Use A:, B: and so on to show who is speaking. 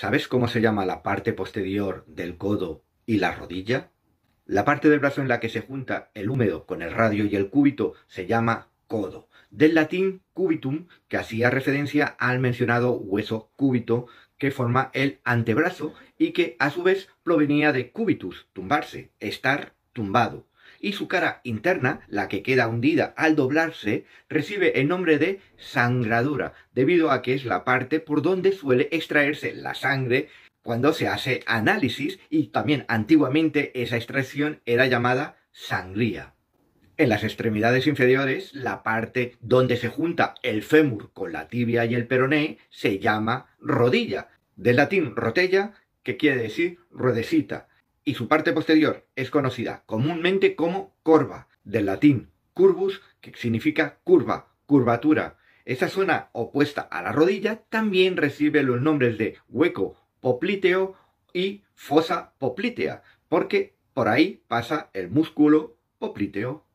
A: ¿Sabes cómo se llama la parte posterior del codo y la rodilla? La parte del brazo en la que se junta el húmedo con el radio y el cúbito se llama codo, del latín cubitum, que hacía referencia al mencionado hueso cúbito que forma el antebrazo y que a su vez provenía de cubitus, tumbarse, estar tumbado y su cara interna, la que queda hundida al doblarse, recibe el nombre de sangradura, debido a que es la parte por donde suele extraerse la sangre cuando se hace análisis y también antiguamente esa extracción era llamada sangría. En las extremidades inferiores, la parte donde se junta el fémur con la tibia y el peroné se llama rodilla, del latín rotella, que quiere decir ruedecita y su parte posterior es conocida comúnmente como corva, del latín curvus, que significa curva, curvatura. Esa zona opuesta a la rodilla también recibe los nombres de hueco popliteo y fosa poplitea, porque por ahí pasa el músculo popliteo.